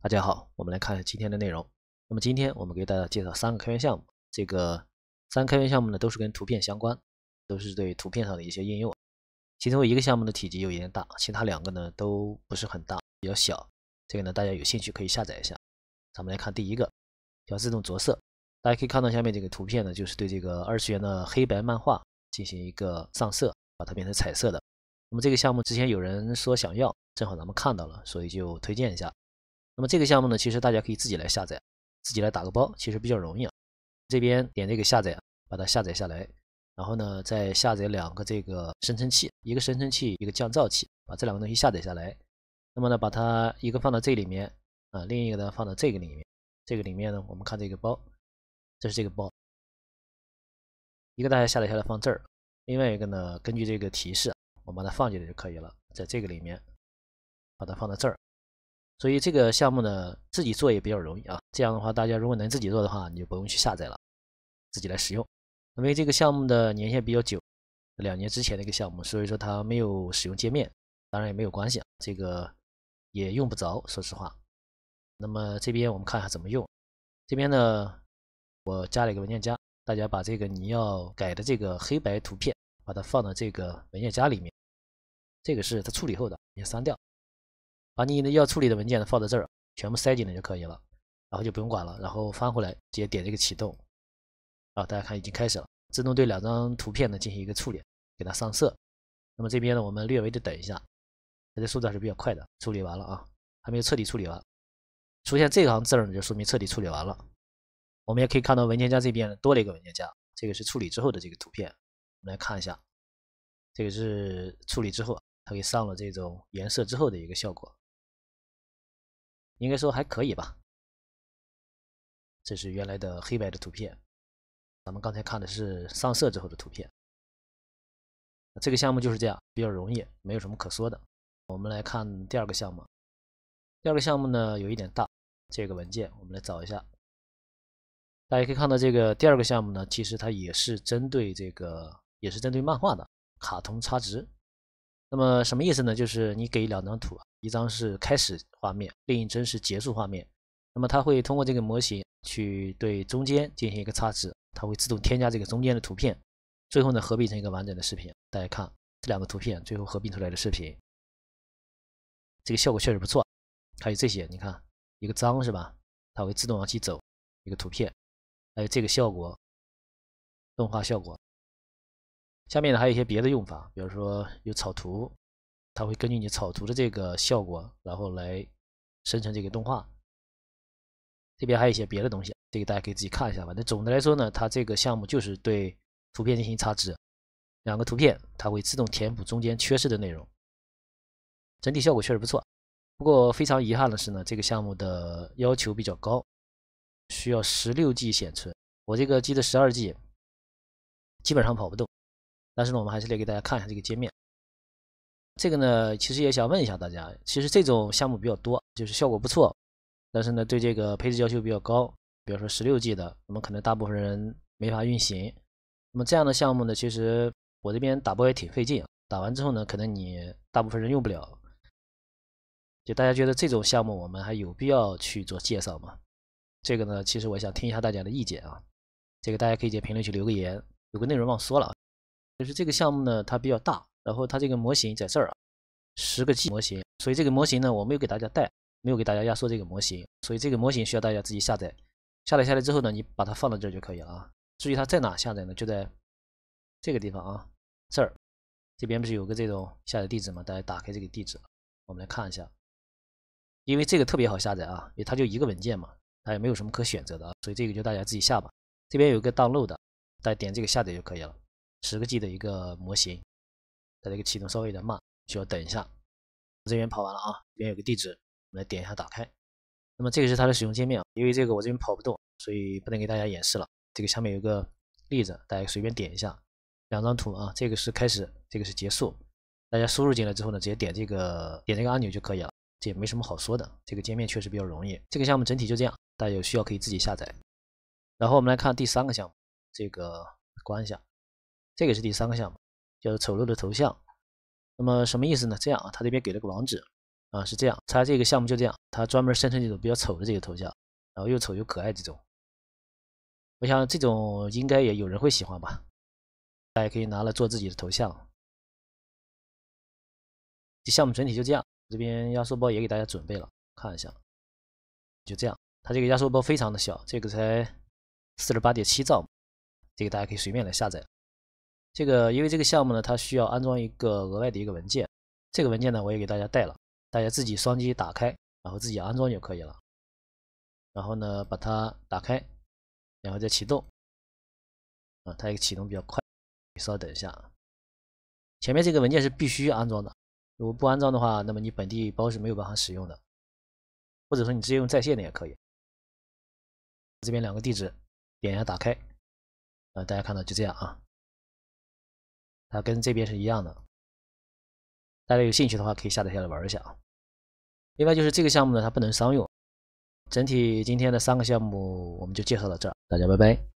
大家好，我们来看今天的内容。那么今天我们给大家介绍三个开源项目，这个三开源项目呢都是跟图片相关，都是对图片上的一些应用。其中一个项目的体积有点大，其他两个呢都不是很大，比较小。这个呢大家有兴趣可以下载一下。咱们来看第一个叫自动着色，大家可以看到下面这个图片呢就是对这个二次元的黑白漫画进行一个上色，把它变成彩色的。那么这个项目之前有人说想要，正好咱们看到了，所以就推荐一下。那么这个项目呢，其实大家可以自己来下载，自己来打个包，其实比较容易啊。这边点这个下载，把它下载下来，然后呢再下载两个这个生成器，一个生成器，一个降噪器，把这两个东西下载下来。那么呢，把它一个放到这里面啊，另一个呢放到这个里面。这个里面呢，我们看这个包，这是这个包，一个大家下载下来放这儿，另外一个呢，根据这个提示，我把它放进来就可以了，在这个里面把它放到这儿。所以这个项目呢，自己做也比较容易啊。这样的话，大家如果能自己做的话，你就不用去下载了，自己来使用。因为这个项目的年限比较久，两年之前的一个项目，所以说它没有使用界面，当然也没有关系，这个也用不着。说实话，那么这边我们看一下怎么用。这边呢，我加了一个文件夹，大家把这个你要改的这个黑白图片，把它放到这个文件夹里面。这个是它处理后的，你删掉。把你要处理的文件呢放在这儿，全部塞进来就可以了，然后就不用管了。然后翻回来直接点这个启动，啊，大家看已经开始了，自动对两张图片呢进行一个处理，给它上色。那么这边呢，我们略微的等一下，它的速度还是比较快的。处理完了啊，还没有彻底处理完，出现这行字儿呢，就说明彻底处理完了。我们也可以看到文件夹这边多了一个文件夹，这个是处理之后的这个图片。我们来看一下，这个是处理之后，它给上了这种颜色之后的一个效果。应该说还可以吧。这是原来的黑白的图片，咱们刚才看的是上色之后的图片。这个项目就是这样，比较容易，没有什么可说的。我们来看第二个项目。第二个项目呢有一点大，这个文件我们来找一下。大家可以看到，这个第二个项目呢，其实它也是针对这个，也是针对漫画的卡通插值。那么什么意思呢？就是你给两张图。一张是开始画面，另一张是结束画面。那么它会通过这个模型去对中间进行一个插值，它会自动添加这个中间的图片，最后呢合并成一个完整的视频。大家看这两个图片最后合并出来的视频，这个效果确实不错。还有这些，你看一个章是吧？它会自动往起走一个图片，还有这个效果，动画效果。下面呢还有一些别的用法，比如说有草图。它会根据你草图的这个效果，然后来生成这个动画。这边还有一些别的东西，这个大家可以自己看一下吧。那总的来说呢，它这个项目就是对图片进行插值，两个图片它会自动填补中间缺失的内容，整体效果确实不错。不过非常遗憾的是呢，这个项目的要求比较高，需要十六 G 显存，我这个机子十二 G 基本上跑不动。但是呢，我们还是来给大家看一下这个界面。这个呢，其实也想问一下大家，其实这种项目比较多，就是效果不错，但是呢，对这个配置要求比较高，比如说十六 G 的，我们可能大部分人没法运行。那么这样的项目呢，其实我这边打包也挺费劲，打完之后呢，可能你大部分人用不了。就大家觉得这种项目，我们还有必要去做介绍吗？这个呢，其实我想听一下大家的意见啊。这个大家可以在评论区留个言，有个内容忘说了，就是这个项目呢，它比较大。然后它这个模型在这儿啊，十个 G 模型，所以这个模型呢，我没有给大家带，没有给大家压缩这个模型，所以这个模型需要大家自己下载。下载下来之后呢，你把它放到这儿就可以了啊。至于它在哪下载呢？就在这个地方啊，这儿，这边不是有个这种下载地址吗？大家打开这个地址，我们来看一下。因为这个特别好下载啊，因为它就一个文件嘛，它也没有什么可选择的啊，所以这个就大家自己下吧。这边有个 download 的，大家点这个下载就可以了，十个 G 的一个模型。它这个启动稍微有点慢，需要等一下。这边跑完了啊，这边有个地址，我们来点一下打开。那么这个是它的使用界面，因为这个我这边跑不动，所以不能给大家演示了。这个下面有个例子，大家随便点一下。两张图啊，这个是开始，这个是结束。大家输入进来之后呢，直接点这个点这个按钮就可以了，这也没什么好说的。这个界面确实比较容易。这个项目整体就这样，大家有需要可以自己下载。然后我们来看第三个项目，这个关一下。这个是第三个项目。叫丑陋的头像，那么什么意思呢？这样啊，他这边给了个网址，啊，是这样，他这个项目就这样，他专门生成这种比较丑的这个头像，然后又丑又可爱这种，我想这种应该也有人会喜欢吧，大家可以拿来做自己的头像。这项目整体就这样，这边压缩包也给大家准备了，看一下，就这样，它这个压缩包非常的小，这个才四十八点七兆，这个大家可以随便来下载。这个因为这个项目呢，它需要安装一个额外的一个文件，这个文件呢我也给大家带了，大家自己双击打开，然后自己安装就可以了。然后呢把它打开，然后再启动。啊，它一个启动比较快，你稍等一下。前面这个文件是必须安装的，如果不安装的话，那么你本地包是没有办法使用的，或者说你直接用在线的也可以。这边两个地址点一下打开，啊，大家看到就这样啊。它跟这边是一样的，大家有兴趣的话可以下载下来玩一下啊。另外就是这个项目呢，它不能商用。整体今天的三个项目我们就介绍到这儿，大家拜拜。